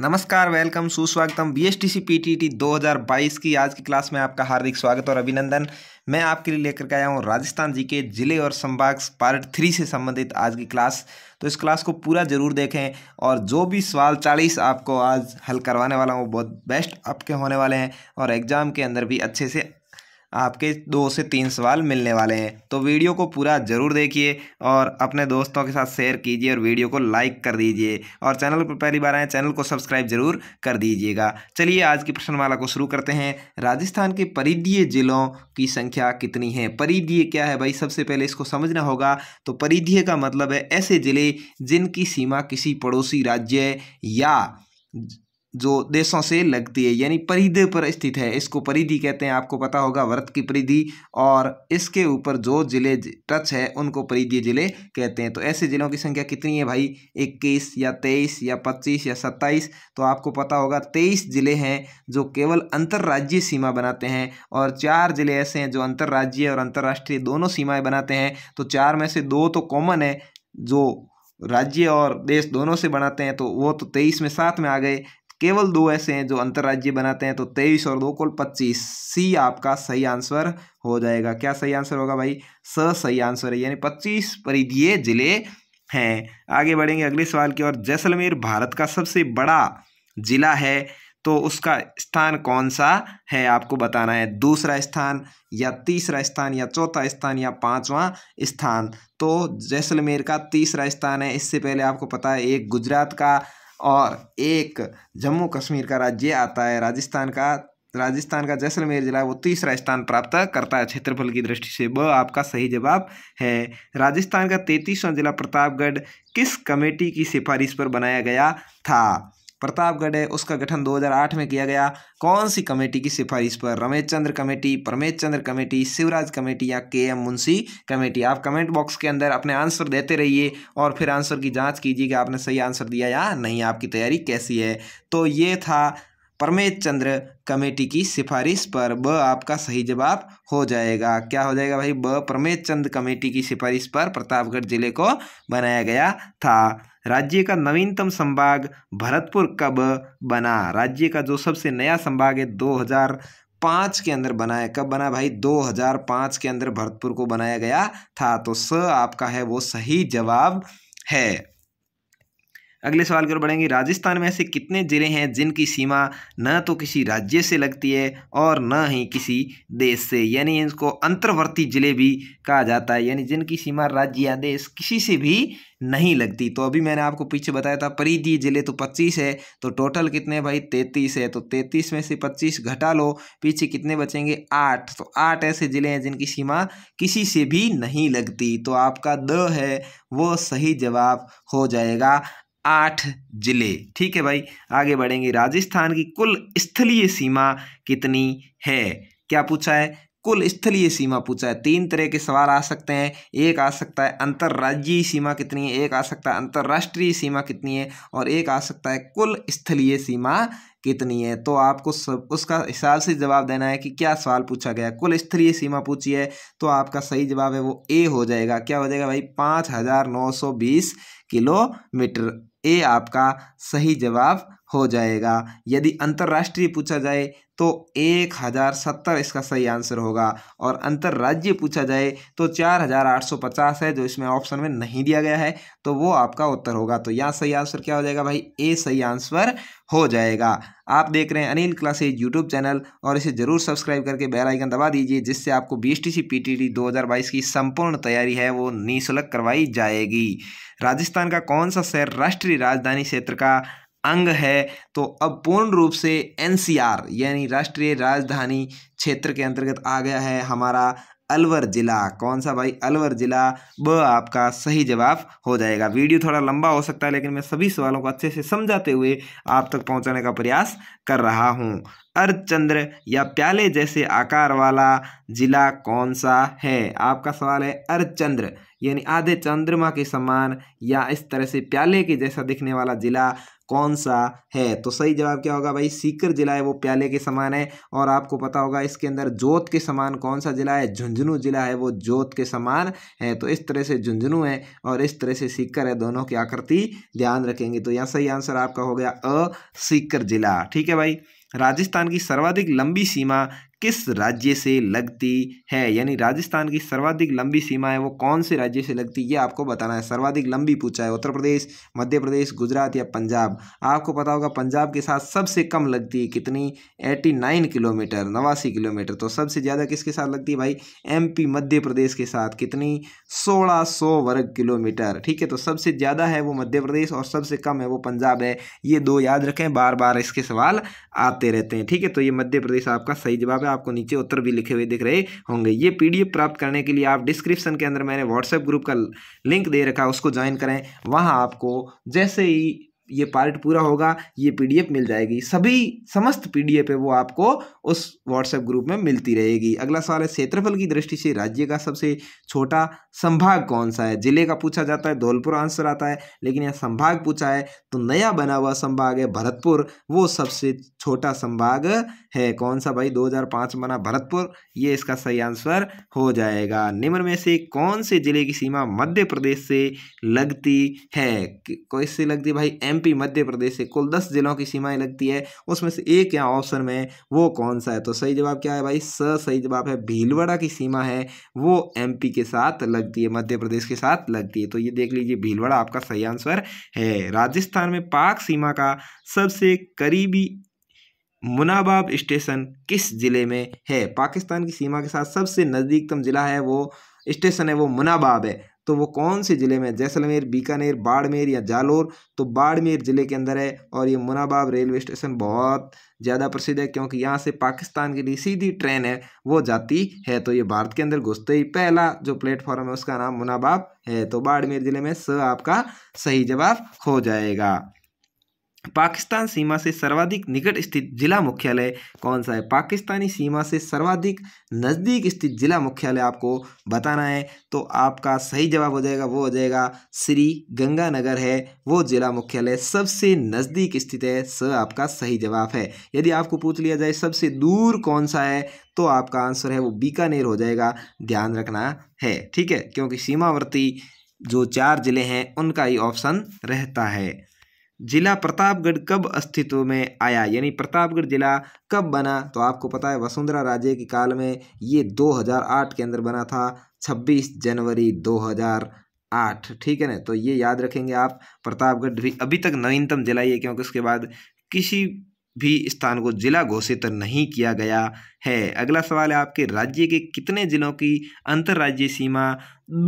नमस्कार वेलकम सुस्वागतम B S T C P T T दो हज़ार बाईस की आज की क्लास में आपका हार्दिक स्वागत और अभिनंदन मैं आपके लिए लेकर के आया हूँ राजस्थान जी के जिले और संभाग पार्ट थ्री से संबंधित आज की क्लास तो इस क्लास को पूरा जरूर देखें और जो भी सवाल चालीस आपको आज हल करवाने वाला हूँ बहुत बेस्ट आपके होने वाले हैं और एग्ज़ाम के अंदर भी अच्छे से आपके दो से तीन सवाल मिलने वाले हैं तो वीडियो को पूरा ज़रूर देखिए और अपने दोस्तों के साथ शेयर कीजिए और वीडियो को लाइक कर दीजिए और चैनल पर पहली बार आए चैनल को सब्सक्राइब जरूर कर दीजिएगा चलिए आज की प्रश्नमाला को शुरू करते हैं राजस्थान के परिधीय जिलों की संख्या कितनी है परिधीय क्या है भाई सबसे पहले इसको समझना होगा तो परिधीय का मतलब है ऐसे ज़िले जिनकी सीमा किसी पड़ोसी राज्य या जो देशों से लगती है यानी परिधि पर स्थित है इसको परिधि कहते हैं आपको पता होगा व्रत की परिधि और इसके ऊपर जो जिले टच है उनको परिधि जिले कहते हैं तो ऐसे जिलों की संख्या कितनी है भाई इक्कीस या तेईस या पच्चीस या सत्ताईस तो आपको पता होगा तेईस जिले हैं जो केवल अंतर्राज्यीय सीमा बनाते हैं और चार जिले ऐसे हैं जो अंतर्राज्यीय और अंतर्राष्ट्रीय दोनों सीमाएँ बनाते हैं तो चार में से दो तो कॉमन है जो राज्य और देश दोनों से बनाते हैं तो वो तो तेईस में सात में आ गए केवल दो ऐसे हैं जो अंतर्राज्य बनाते हैं तो तेईस और दो कुल पच्चीस सी आपका सही आंसर हो जाएगा क्या सही आंसर होगा भाई स सही आंसर है यानी पच्चीस परिधीय जिले हैं आगे बढ़ेंगे अगले सवाल की ओर जैसलमेर भारत का सबसे बड़ा जिला है तो उसका स्थान कौन सा है आपको बताना है दूसरा स्थान या तीसरा स्थान या चौथा स्थान या पांचवा स्थान तो जैसलमेर का तीसरा स्थान है इससे पहले आपको पता है एक गुजरात का और एक जम्मू कश्मीर का राज्य आता है राजस्थान का राजस्थान का जैसलमेर जिला वो तीसरा स्थान प्राप्त करता है क्षेत्रफल की दृष्टि से वह आपका सही जवाब है राजस्थान का तैतीसवां जिला प्रतापगढ़ किस कमेटी की सिफारिश पर बनाया गया था प्रतापगढ़ है उसका गठन 2008 में किया गया कौन सी कमेटी की सिफारिश पर Ramesh Chandra committee Paramesh Chandra committee Shivraj committee या के एम मुंशी कमेटी आप कमेंट बॉक्स के अंदर अपने आंसर देते रहिए और फिर आंसर की जाँच कीजिए कि आपने सही आंसर दिया या नहीं आपकी तैयारी कैसी है तो ये था परमेश चंद्र कमेटी की सिफारिश पर ब आपका सही जवाब हो जाएगा क्या हो जाएगा भाई ब परमेश चंद्र कमेटी की सिफारिश पर प्रतापगढ़ जिले को बनाया गया था राज्य का नवीनतम संभाग भरतपुर कब बना राज्य का जो सबसे नया संभाग है 2005 के अंदर बना है कब बना भाई 2005 के अंदर भरतपुर को बनाया गया था तो स आपका है वो सही जवाब है अगले सवाल की ओर बढ़ेंगे राजस्थान में ऐसे कितने ज़िले हैं जिनकी सीमा न तो किसी राज्य से लगती है और न ही किसी देश से यानी इनको अंतर्वर्ती ज़िले भी कहा जाता है यानी जिनकी सीमा राज्य या देश किसी से भी नहीं लगती तो अभी मैंने आपको पीछे बताया था परिधि ज़िले तो पच्चीस है तो टोटल कितने भाई तैंतीस है तो तैंतीस में से पच्चीस घटा लो पीछे कितने बचेंगे आठ तो आठ ऐसे ज़िले हैं जिनकी सीमा किसी से भी नहीं लगती तो आपका द है वो सही जवाब हो जाएगा आठ जिले ठीक है भाई आगे बढ़ेंगे राजस्थान की कुल स्थलीय सीमा कितनी है क्या पूछा है कुल स्थलीय सीमा पूछा है तीन तरह के सवाल आ सकते हैं एक आ सकता है अंतर्राज्यीय सीमा कितनी है एक आ सकता है अंतर्राष्ट्रीय सीमा कितनी है और एक आ सकता है कुल स्थलीय सीमा कितनी है तो आपको सब उसका हिसाब से जवाब देना है कि क्या सवाल पूछा गया कुल स्थलीय सीमा पूछी है तो आपका सही जवाब है वो ए हो जाएगा क्या हो जाएगा भाई पाँच हज़ार नौ सौ बीस किलोमीटर आपका सही जवाब हो जाएगा यदि अंतर्राष्ट्रीय पूछा जाए तो एक हज़ार सत्तर इसका सही आंसर होगा और अंतर्राज्यीय पूछा जाए तो चार हज़ार आठ सौ पचास है जो इसमें ऑप्शन में नहीं दिया गया है तो वो आपका उत्तर होगा तो यहाँ सही आंसर क्या हो जाएगा भाई ए सही आंसर हो जाएगा आप देख रहे हैं अनिल क्लासेज यूट्यूब चैनल और इसे ज़रूर सब्सक्राइब करके बेल आइकन दबा दीजिए जिससे आपको B S T C P T D दो हज़ार बाईस की संपूर्ण तैयारी है वो निःशुल्क करवाई जाएगी राजस्थान का कौन सा शहर राष्ट्रीय राजधानी क्षेत्र का अंग है तो अब पूर्ण रूप से एनसीआर यानी राष्ट्रीय राजधानी क्षेत्र के अंतर्गत आ गया है हमारा अलवर ज़िला कौन सा भाई अलवर ज़िला ब आपका सही जवाब हो जाएगा वीडियो थोड़ा लंबा हो सकता है लेकिन मैं सभी सवालों को अच्छे से समझाते हुए आप तक पहुंचाने का प्रयास कर रहा हूं अर्धचंद्र या प्याले जैसे आकार वाला जिला कौन सा है आपका सवाल है अर्धचंद्र यानी आधे चंद्रमा के समान या इस तरह से प्याले के जैसा दिखने वाला जिला कौन सा है तो सही जवाब क्या होगा भाई सीकर जिला है वो प्याले के समान है और आपको पता होगा इसके अंदर जोत के समान कौन सा जिला है झुंझुनू जिला है वो जोत के समान है तो इस तरह से झुंझुनू है और इस तरह से सीकर है दोनों की आकृति ध्यान रखेंगे तो यहाँ सही आंसर आपका हो गया अ सीकर जिला ठीक है भाई राजस्थान की सर्वाधिक लंबी सीमा किस राज्य से लगती है यानी राजस्थान की सर्वाधिक लंबी सीमा है वो कौन से राज्य से लगती है ये आपको बताना है सर्वाधिक लंबी पूछा है उत्तर प्रदेश मध्य प्रदेश गुजरात या पंजाब आपको पता होगा पंजाब के साथ सबसे कम लगती है कितनी एटी नाइन किलोमीटर नवासी किलोमीटर तो सबसे ज़्यादा किसके साथ लगती है भाई एम मध्य प्रदेश के साथ कितनी सोलह सौ वर्ग किलोमीटर ठीक है तो सबसे ज़्यादा है वो मध्य प्रदेश और सबसे कम है वो पंजाब है ये दो याद रखें बार बार इसके सवाल आते रहते हैं ठीक है तो ये मध्य प्रदेश आपका सही जवाब है होगा आपको नीचे उत्तर भी लिखे हुए दिख रहे होंगे ये पीडीएफ प्राप्त करने के लिए आप डिस्क्रिप्शन के अंदर मैंने व्हाट्सएप ग्रुप का लिंक दे रखा है उसको ज्वाइन करें वहाँ आपको जैसे ही ये पार्ट पूरा होगा ये पीडीएफ मिल जाएगी सभी समस्त पीडीएफ है वो आपको उस व्हाट्सएप ग्रुप में मिलती रहेगी अगला सवाल है क्षेत्रफल की दृष्टि से राज्य का सबसे छोटा संभाग कौन सा है जिले का पूछा जाता है धौलपुर आंसर आता है लेकिन यह संभाग पूछा है तो नया बना हुआ संभाग है भरतपुर वो सबसे छोटा संभाग है कौन सा भाई दो बना भरतपुर ये इसका सही आंसर हो जाएगा निम्न में से कौन से जिले की सीमा मध्य प्रदेश से लगती है कौन से लगती भाई एम एमपी मध्य प्रदेश से कुल दस जिलों की सीमाएं लगती है उसमें से एक यहाँ ऑप्शन में वो कौन सा है तो सही जवाब क्या है भाई स सही जवाब है भीलवाड़ा की सीमा है वो एमपी के साथ लगती है मध्य प्रदेश के साथ लगती है तो ये देख लीजिए भीलवाड़ा आपका सही आंसर है राजस्थान में पाक सीमा का सबसे करीबी मुनाबाब स्टेशन किस ज़िले में है पाकिस्तान की सीमा के साथ सबसे नज़दीकतम ज़िला है वो स्टेशन है वो मुनाबाब है तो वो कौन से ज़िले में जैसलमेर बीकानेर बाड़मेर या जालोर तो बाड़मेर ज़िले के अंदर है और ये मुनाबाब रेलवे स्टेशन बहुत ज़्यादा प्रसिद्ध है क्योंकि यहाँ से पाकिस्तान के लिए सीधी ट्रेन है वो जाती है तो ये भारत के अंदर घुसते ही पहला जो प्लेटफॉर्म है उसका नाम मुनाबाब है तो बाड़मेर ज़िले में स आपका सही जवाब हो जाएगा पाकिस्तान सीमा से सर्वाधिक निकट स्थित जिला मुख्यालय कौन सा है पाकिस्तानी सीमा से सर्वाधिक नज़दीक स्थित जिला मुख्यालय आपको बताना है तो आपका सही जवाब हो जाएगा वो हो जाएगा श्री गंगानगर है वो जिला मुख्यालय सबसे नज़दीक स्थित है स आपका सही जवाब है यदि आपको पूछ लिया जाए सबसे दूर कौन सा है तो आपका आंसर है वो बीकानेर हो जाएगा ध्यान रखना है ठीक है क्योंकि सीमावर्ती जो चार ज़िले हैं उनका ही ऑप्शन रहता है जिला प्रतापगढ़ कब अस्तित्व में आया यानी प्रतापगढ़ जिला कब बना तो आपको पता है वसुंधरा राजे के काल में ये 2008 के अंदर बना था 26 जनवरी 2008 ठीक है ना तो ये याद रखेंगे आप प्रतापगढ़ भी अभी तक नवीनतम जिला ही है क्योंकि उसके बाद किसी भी स्थान को जिला घोषित नहीं किया गया है अगला सवाल है आपके राज्य के कितने जिलों की अंतर्राज्यीय सीमा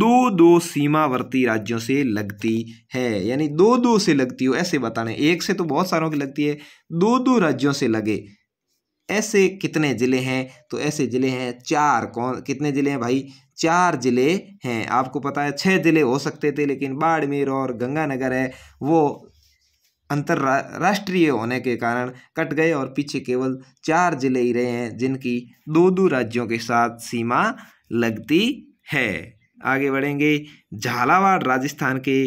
दो दो सीमावर्ती राज्यों से लगती है यानी दो दो से लगती हो ऐसे बताने एक से तो बहुत सारों की लगती है दो दो राज्यों से लगे ऐसे कितने ज़िले हैं तो ऐसे ज़िले हैं चार कौन कितने ज़िले हैं भाई चार ज़िले हैं आपको पता है छः ज़िले हो सकते थे लेकिन बाड़मेर और गंगानगर है वो अंतर्राष्ट्रीय होने के कारण कट गए और पीछे केवल चार जिले ही रहे हैं जिनकी दो दो राज्यों के साथ सीमा लगती है आगे बढ़ेंगे झालावाड़ राजस्थान के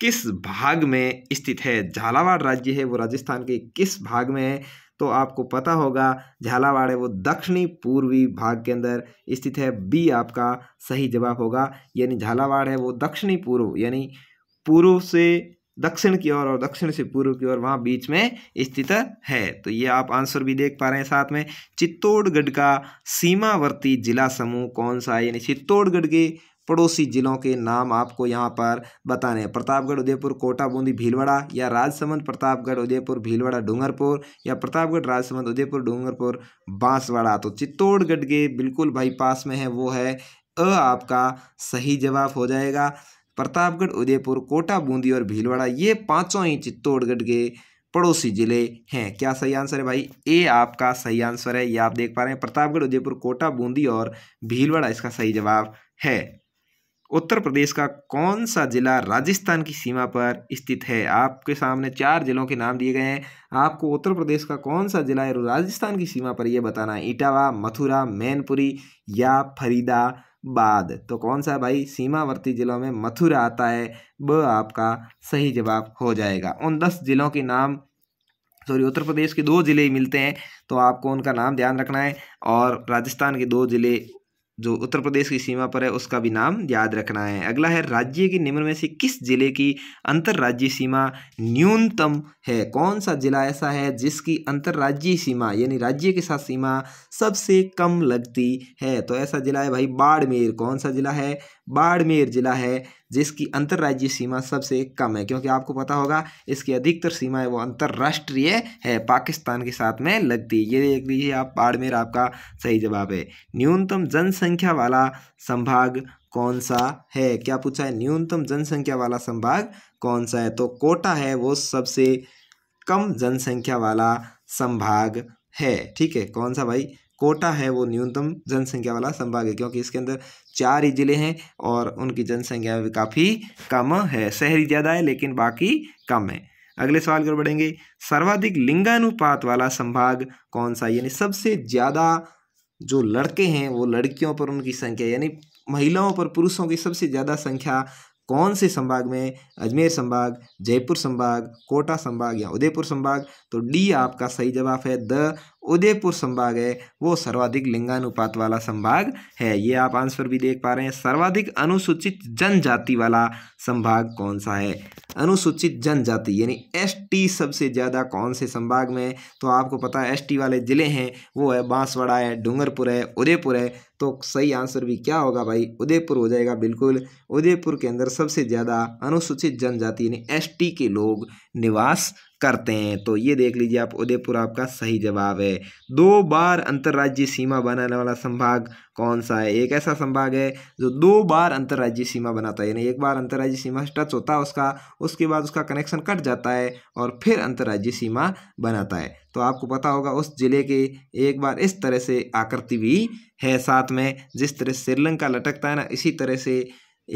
किस भाग में स्थित है झालावाड़ राज्य है वो राजस्थान के किस भाग में है तो आपको पता होगा झालावाड़ है वो दक्षिणी पूर्वी भाग के अंदर स्थित है बी आपका सही जवाब होगा यानी झालावाड़ है वो दक्षिणी पूर्व यानी पूर्व से दक्षिण की ओर और दक्षिण से पूर्व की ओर वहाँ बीच में स्थित है तो ये आप आंसर भी देख पा रहे हैं साथ में चित्तौड़गढ़ का सीमावर्ती जिला समूह कौन सा है यानी चित्तौड़गढ़ के पड़ोसी जिलों के नाम आपको यहाँ पर बताने हैं प्रतापगढ़ उदयपुर कोटा बूंदी भीलवाड़ा या राजसमंद प्रतापगढ़ उदयपुर भीलवाड़ा डूंगरपुर या प्रतापगढ़ राजसमंद उदयपुर डूंगरपुर बांसवाड़ा तो चित्तौड़गढ़ के बिल्कुल बाईपास में है वो है अ आपका सही जवाब हो जाएगा प्रतापगढ़ उदयपुर कोटा बूंदी और भीलवाड़ा ये पांचों ही चित्तौड़गढ़ के पड़ोसी जिले हैं क्या सही आंसर है भाई ए आपका सही आंसर है ये आप देख पा रहे हैं प्रतापगढ़ उदयपुर कोटा बूंदी और भीलवाड़ा इसका सही जवाब है उत्तर प्रदेश का कौन सा जिला राजस्थान की सीमा पर स्थित है आपके सामने चार जिलों के नाम दिए गए हैं आपको उत्तर प्रदेश का कौन सा जिला है राजस्थान की सीमा पर यह बताना है इटावा मथुरा मैनपुरी या फरीदा बाद तो कौन सा भाई सीमावर्ती ज़िलों में मथुरा आता है ब आपका सही जवाब हो जाएगा उन दस ज़िलों के नाम सॉरी उत्तर प्रदेश के दो ज़िले मिलते हैं तो आपको उनका नाम ध्यान रखना है और राजस्थान के दो ज़िले जो उत्तर प्रदेश की सीमा पर है उसका भी नाम याद रखना है अगला है राज्य की निम्न में से किस जिले की अंतर्राज्यीय सीमा न्यूनतम है कौन सा जिला ऐसा है जिसकी अंतर्राज्यीय सीमा यानी राज्य के साथ सीमा सबसे कम लगती है तो ऐसा जिला है भाई बाड़मेर कौन सा जिला है बाड़मेर जिला है जिसकी अंतर्राज्यीय सीमा सबसे कम है क्योंकि आपको पता होगा इसकी अधिकतर सीमाएं वो अंतर्राष्ट्रीय है पाकिस्तान के साथ में लगती है ये देख लीजिए आप बाड़मेर आपका सही जवाब है न्यूनतम जनसंख्या वाला संभाग कौन सा है क्या पूछा है न्यूनतम जनसंख्या वाला संभाग कौन सा है तो कोटा है वो सबसे कम जनसंख्या वाला संभाग है ठीक है कौन सा भाई कोटा है वो न्यूनतम जनसंख्या वाला संभाग है क्योंकि इसके अंदर चार ही ज़िले हैं और उनकी जनसंख्या भी काफ़ी कम है शहरी ज़्यादा है लेकिन बाकी कम है अगले सवाल की ओर बढ़ेंगे सर्वाधिक लिंगानुपात वाला संभाग कौन सा यानी सबसे ज़्यादा जो लड़के हैं वो लड़कियों पर उनकी संख्या यानी महिलाओं पर पुरुषों की सबसे ज़्यादा संख्या कौन से संभाग में अजमेर संभाग जयपुर संभाग कोटा संभाग या उदयपुर संभाग तो डी आपका सही जवाब है द उदयपुर संभाग है वो सर्वाधिक लिंगानुपात वाला संभाग है ये आप आंसर भी देख पा रहे हैं सर्वाधिक अनुसूचित जनजाति वाला संभाग कौन सा है अनुसूचित जनजाति यानी एसटी सबसे ज़्यादा कौन से संभाग में है तो आपको पता है एसटी वाले ज़िले हैं वो है बांसवाड़ा है डूंगरपुर है उदयपुर है तो सही आंसर भी क्या होगा भाई उदयपुर हो जाएगा बिल्कुल उदयपुर के अंदर सबसे ज़्यादा अनुसूचित जनजाति यानी एसटी के लोग निवास करते हैं तो ये देख लीजिए आप उदयपुर आपका सही जवाब है दो बार अंतर्राज्यीय सीमा बनाने वाला संभाग कौन सा है एक ऐसा संभाग है जो दो बार अंतर्राज्यीय सीमा बनाता है यानी एक बार अंतर्राज्यीय सीमा टच होता है उसका उसके बाद उसका कनेक्शन कट जाता है और फिर अंतर्राज्यीय सीमा बनाता है तो आपको पता होगा उस ज़िले के एक बार इस तरह से आकृति भी है साथ में जिस तरह श्रीलंका लटकता है ना इसी तरह से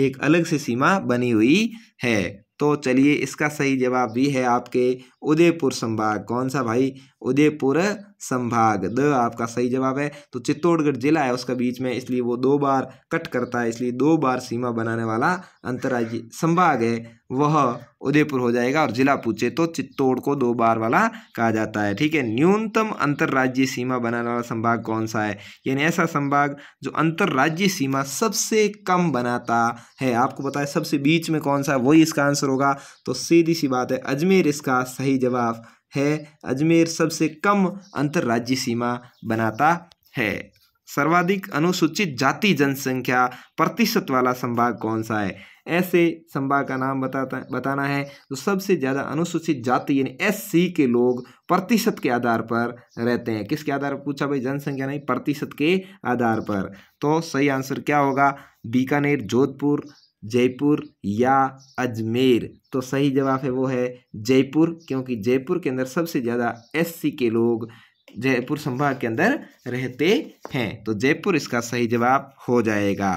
एक अलग से सीमा बनी हुई है तो चलिए इसका सही जवाब भी है आपके उदयपुर संभाग कौन सा भाई उदयपुर संभाग द आपका सही जवाब है तो चित्तौड़गढ़ जिला है उसका बीच में इसलिए वो दो बार कट करता है इसलिए दो बार सीमा बनाने वाला अंतर्राज्यीय संभाग है वह उदयपुर हो जाएगा और जिला पूछे तो चित्तौड़ को दो बार वाला कहा जाता है ठीक है न्यूनतम अंतर्राज्यीय सीमा बनाने वाला संभाग कौन सा है यानी ऐसा संभाग जो अंतर्राज्यीय सीमा सबसे कम बनाता है आपको पता है सबसे बीच में कौन सा है वही इसका आंसर होगा तो सीधी सी बात है अजमेर इसका सही जवाब है अजमेर सबसे कम अंतर्राज्यीय सीमा बनाता है सर्वाधिक अनुसूचित जाति जनसंख्या प्रतिशत वाला संभाग कौन सा है ऐसे संभाग का नाम बताता बताना है जो सबसे ज़्यादा अनुसूचित जाति यानी एस के लोग प्रतिशत के आधार पर रहते हैं किसके आधार पर पूछा भाई जनसंख्या नहीं प्रतिशत के आधार पर तो सही आंसर क्या होगा बीकानेर जोधपुर जयपुर या अजमेर तो सही जवाब है वो है जयपुर क्योंकि जयपुर के अंदर सबसे ज़्यादा सी के लोग जयपुर संभाग के अंदर रहते हैं तो जयपुर इसका सही जवाब हो जाएगा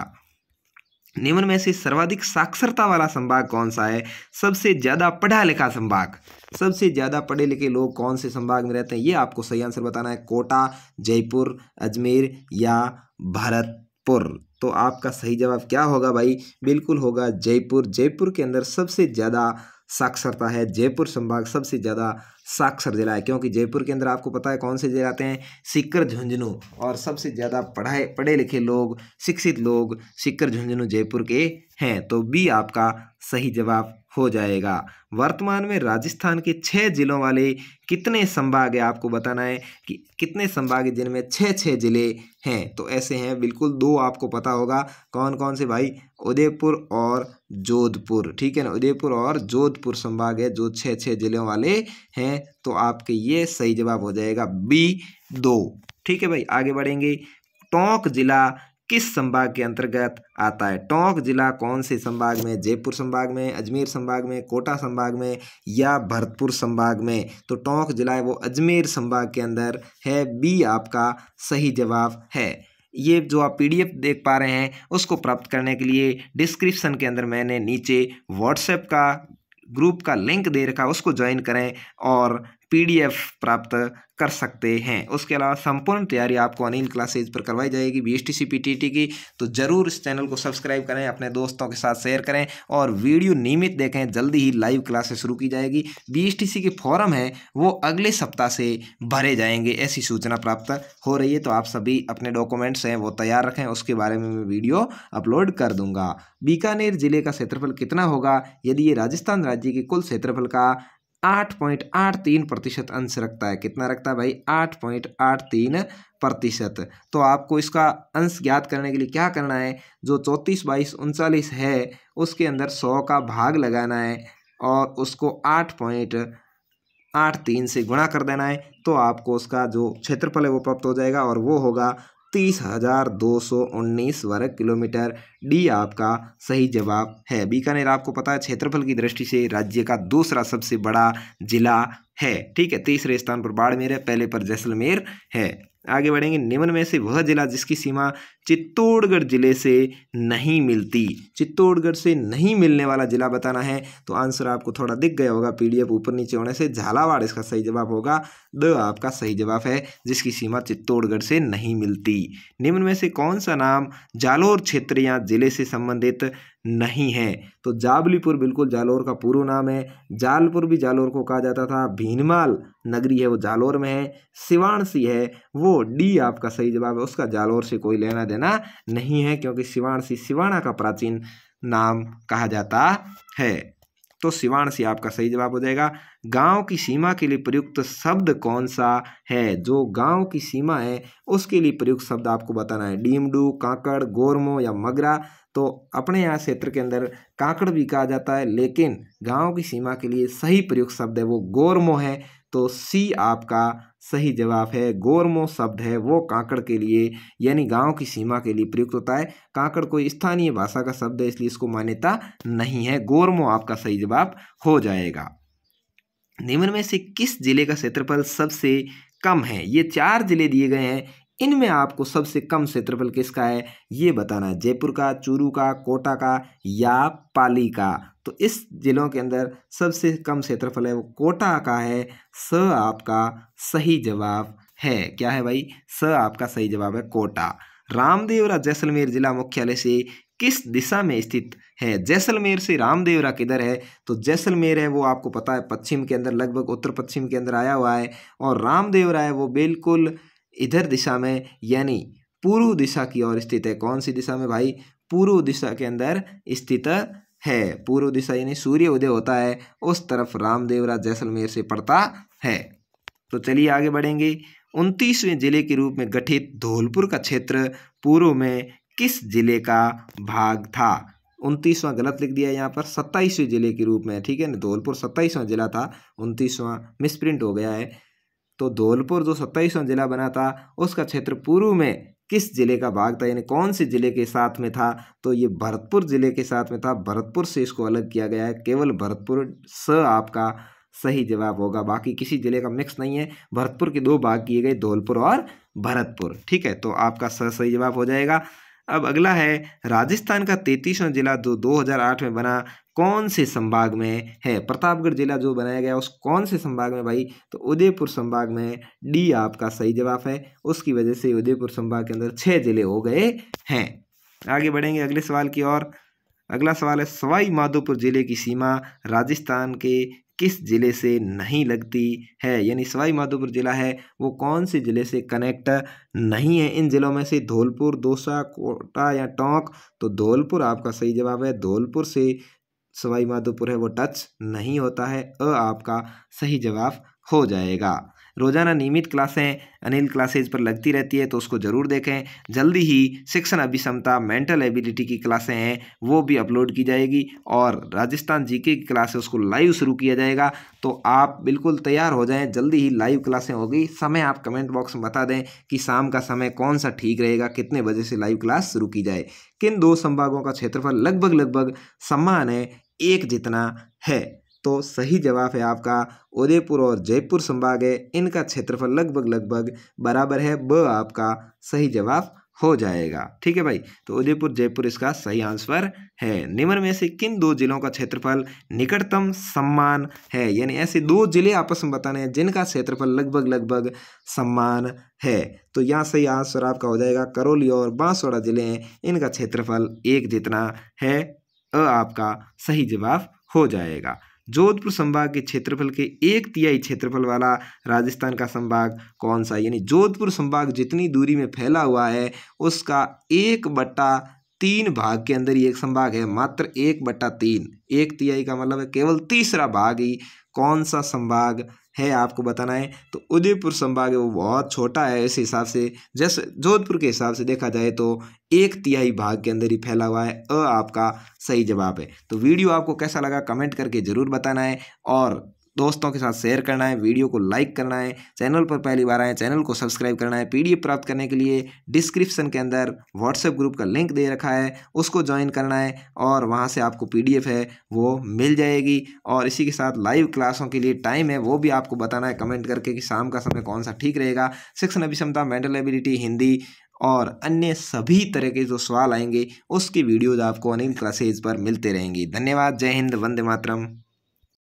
निम्न में से सर्वाधिक साक्षरता वाला संभाग कौन सा है सबसे ज़्यादा पढ़ा लिखा संभाग सबसे ज़्यादा पढ़े लिखे लोग कौन से संभाग में रहते हैं ये आपको सही आंसर बताना है कोटा जयपुर अजमेर या भरतपुर तो आपका सही जवाब क्या होगा भाई बिल्कुल होगा जयपुर जयपुर के अंदर सबसे ज़्यादा साक्षरता है जयपुर संभाग सबसे ज़्यादा साक्षर जिला है क्योंकि जयपुर के अंदर आपको पता है कौन से जिले आते हैं सिक्कर झुंझुनू और सबसे ज़्यादा पढ़ाए पढ़े लिखे लोग शिक्षित लोग सिक्कर झुंझुनू जयपुर के हैं तो बी आपका सही जवाब हो जाएगा वर्तमान में राजस्थान के छः जिलों वाले कितने संभाग है आपको बताना है कि कितने संभाग है जिनमें छः छः जिले हैं तो ऐसे हैं बिल्कुल दो आपको पता होगा कौन कौन से भाई उदयपुर और जोधपुर ठीक है ना उदयपुर और जोधपुर संभाग है जो छः छः जिलों वाले हैं तो आपके ये सही जवाब हो जाएगा बी दो ठीक है भाई आगे बढ़ेंगे टोंक जिला किस संभाग के अंतर्गत आता है टोंक जिला कौन से संभाग में जयपुर संभाग में अजमेर संभाग में कोटा संभाग में या भरतपुर संभाग में तो टोंक जिला है वो अजमेर संभाग के अंदर है बी आपका सही जवाब है ये जो आप पीडीएफ देख पा रहे हैं उसको प्राप्त करने के लिए डिस्क्रिप्शन के अंदर मैंने नीचे व्हाट्सएप का ग्रुप का लिंक दे रखा उसको ज्वाइन करें और पीडीएफ प्राप्त कर सकते हैं उसके अलावा संपूर्ण तैयारी आपको अनिल क्लासेज पर करवाई जाएगी B S T C P T T की तो ज़रूर इस चैनल को सब्सक्राइब करें अपने दोस्तों के साथ शेयर करें और वीडियो नियमित देखें जल्दी ही लाइव क्लासेस शुरू की जाएगी बी एस टी सी के फॉरम हैं वो अगले सप्ताह से भरे जाएंगे ऐसी सूचना प्राप्त हो रही है तो आप सभी अपने डॉक्यूमेंट्स हैं वो तैयार रखें उसके बारे में मैं वीडियो अपलोड कर दूंगा बीकानेर जिले का क्षेत्रफल कितना होगा यदि ये राजस्थान राज्य के कुल क्षेत्रफल का आठ पॉइंट आठ तीन प्रतिशत अंश रखता है कितना रखता है भाई आठ पॉइंट आठ तीन प्रतिशत तो आपको इसका अंश ज्ञात करने के लिए क्या करना है जो चौंतीस बाईस उनचालीस है उसके अंदर सौ का भाग लगाना है और उसको आठ पॉइंट आठ तीन से गुणा कर देना है तो आपको उसका जो क्षेत्रफल है वो प्राप्त हो जाएगा और वो होगा तीस हज़ार दो सौ उन्नीस वर्ग किलोमीटर डी आपका सही जवाब है बीकानेर आपको पता है क्षेत्रफल की दृष्टि से राज्य का दूसरा सबसे बड़ा जिला है ठीक है तीसरे स्थान पर बाड़मेर है पहले पर जैसलमेर है आगे बढ़ेंगे निम्न में से वह जिला जिसकी सीमा चित्तौड़गढ़ जिले से नहीं मिलती चित्तौड़गढ़ से नहीं मिलने वाला जिला बताना है तो आंसर आपको थोड़ा दिख गया होगा पीडीएफ ऊपर नीचे होने से झालावाड़ इसका सही जवाब होगा द आपका सही जवाब है जिसकी सीमा चित्तौड़गढ़ से नहीं मिलती निम्न में से कौन सा नाम जालोर क्षेत्र या जिले से संबंधित नहीं है तो जाबलीपुर बिल्कुल जालौर का पूर्व नाम है जालपुर भी जालौर को कहा जाता था भीनमाल नगरी है वो जालौर में है सिवानसी है वो डी आपका सही जवाब है उसका जालौर से कोई लेना देना नहीं है क्योंकि सिवानसी सिवाना का प्राचीन नाम कहा जाता है तो सी आपका सही जवाब हो जाएगा गांव की सीमा के लिए प्रयुक्त शब्द कौन सा है जो गांव की सीमा है उसके लिए प्रयुक्त शब्द आपको बताना है डीमडू कांकड़ गोरमो या मगरा तो अपने यहाँ क्षेत्र के अंदर कांकड़ भी कहा जाता है लेकिन गांव की सीमा के लिए सही प्रयुक्त शब्द है वो गोरमो है तो सी आपका सही जवाब है गोरमो शब्द है वो कांकड़ के लिए यानी गांव की सीमा के लिए प्रयुक्त होता है कांकड़ कोई स्थानीय भाषा का शब्द है इसलिए इसको मान्यता नहीं है गोरमो आपका सही जवाब हो जाएगा निम्न में से किस जिले का क्षेत्रफल सबसे कम है ये चार जिले दिए गए हैं इनमें आपको सबसे कम क्षेत्रफल किसका है ये बताना है जयपुर का चूरू का कोटा का या पाली का तो इस जिलों के अंदर सबसे कम क्षेत्रफल है वो कोटा का है स आपका सही जवाब है क्या है भाई स आपका सही जवाब है कोटा रामदेवरा जैसलमेर जिला मुख्यालय से किस दिशा में स्थित है जैसलमेर से रामदेवरा किधर है तो जैसलमेर है वो आपको पता है पश्चिम के अंदर लगभग उत्तर पश्चिम के अंदर आया हुआ है और रामदेवरा है वो बिल्कुल इधर दिशा में यानी पूर्व दिशा की ओर स्थित है कौन सी दिशा में भाई पूर्व दिशा के अंदर स्थित है पूर्व दिशा यानी सूर्य उदय होता है उस तरफ रामदेवरा जैसलमेर से पड़ता है तो चलिए आगे बढ़ेंगे उनतीसवें जिले के रूप में गठित धौलपुर का क्षेत्र पूर्व में किस जिले का भाग था उनतीसवां गलत लिख दिया यहाँ पर सत्ताईसवें जिले के रूप में ठीक है ना धौलपुर सत्ताईसवां जिला था उनतीसवां मिसप्रिंट हो गया है तो धौलपुर जो सत्ताईसवां जिला बना था उसका क्षेत्र पूर्व में किस जिले का भाग था यानी कौन से जिले के साथ में था तो ये भरतपुर जिले के साथ में था भरतपुर से इसको अलग किया गया है केवल भरतपुर स आपका सही जवाब होगा बाकी किसी जिले का मिक्स नहीं है भरतपुर के दो भाग किए गए धौलपुर और भरतपुर ठीक है तो आपका स सही जवाब हो जाएगा अब अगला है राजस्थान का तैतीसवां जिला जो 2008 में बना कौन से संभाग में है प्रतापगढ़ जिला जो बनाया गया उस कौन से संभाग में भाई तो उदयपुर संभाग में डी आपका सही जवाब है उसकी वजह से उदयपुर संभाग के अंदर छः जिले हो गए हैं आगे बढ़ेंगे अगले सवाल की ओर अगला सवाल है सवाई माधोपुर ज़िले की सीमा राजस्थान के किस ज़िले से नहीं लगती है यानी सवाई माधोपुर ज़िला है वो कौन से ज़िले से कनेक्ट नहीं है इन ज़िलों में से धौलपुर दौसा कोटा या टोंक तो धौलपुर आपका सही जवाब है धौलपुर से सवाई माधोपुर है वो टच नहीं होता है अ आपका सही जवाब हो जाएगा रोज़ाना नियमित क्लासें अनिल क्लासेज पर लगती रहती है तो उसको ज़रूर देखें जल्दी ही शिक्षण अभिषमता मेंटल एबिलिटी की क्लासें हैं वो भी अपलोड की जाएगी और राजस्थान जीके की क्लास उसको लाइव शुरू किया जाएगा तो आप बिल्कुल तैयार हो जाएं जल्दी ही लाइव क्लासें होगी समय आप कमेंट बॉक्स में बता दें कि शाम का समय कौन सा ठीक रहेगा कितने बजे से लाइव क्लास शुरू की जाए किन दो संभागों का क्षेत्रफल लगभग लगभग समान है एक जितना है तो सही जवाब है आपका उदयपुर और जयपुर संभाग है इनका क्षेत्रफल लगभग लगभग बराबर है ब आपका सही जवाब हो जाएगा ठीक है भाई तो उदयपुर जयपुर इसका सही आंसर है निम्न में से किन दो जिलों का क्षेत्रफल निकटतम सम्मान है यानी ऐसे दो जिले आपस में बताने हैं जिनका क्षेत्रफल लगभग लगभग सम्मान है तो यहाँ सही आंसर आपका हो जाएगा करौली और बांसवाड़ा जिले हैं इनका क्षेत्रफल एक जितना है अ आपका सही जवाब हो जाएगा जोधपुर संभाग के क्षेत्रफल के एक तिहाई क्षेत्रफल वाला राजस्थान का संभाग कौन सा यानी जोधपुर संभाग जितनी दूरी में फैला हुआ है उसका एक बट्टा तीन भाग के अंदर ही एक संभाग है मात्र एक बट्टा तीन एक तिहाई का मतलब है केवल तीसरा भाग ही कौन सा संभाग है आपको बताना है तो उदयपुर संभाग है वो बहुत छोटा है इस हिसाब से जैसे जोधपुर के हिसाब से देखा जाए तो एक तिहाई भाग के अंदर ही फैला हुआ है अ आपका सही जवाब है तो वीडियो आपको कैसा लगा कमेंट करके ज़रूर बताना है और दोस्तों के साथ शेयर करना है वीडियो को लाइक करना है चैनल पर पहली बार आए चैनल को सब्सक्राइब करना है पीडीएफ प्राप्त करने के लिए डिस्क्रिप्शन के अंदर व्हाट्सएप ग्रुप का लिंक दे रखा है उसको ज्वाइन करना है और वहाँ से आपको पीडीएफ है वो मिल जाएगी और इसी के साथ लाइव क्लासों के लिए टाइम है वो भी आपको बताना है कमेंट करके कि शाम का समय कौन सा ठीक रहेगा शिक्षण अभिषमता मेंटल एबिलिटी हिंदी और अन्य सभी तरह के जो सवाल आएंगे उसकी वीडियोज़ आपको अनिल क्लासेज पर मिलते रहेंगी धन्यवाद जय हिंद वंदे मातरम